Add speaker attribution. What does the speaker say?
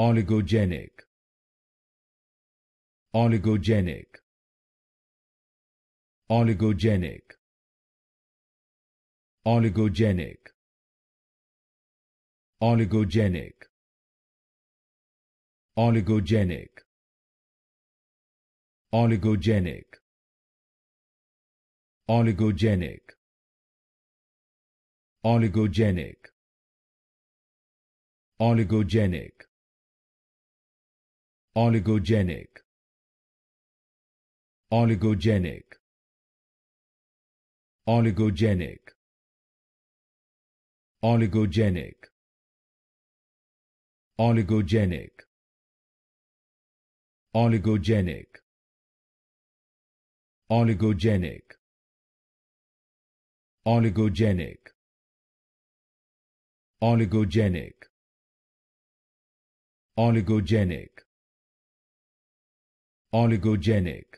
Speaker 1: oligogenic oligogenic oligogenic oligogenic oligogenic oligogenic oligogenic oligogenic oligogenic oligogenic oligogenic oligogenic oligogenic oligogenic oligogenic oligogenic oligogenic oligogenic oligogenic oligogenic oligogenic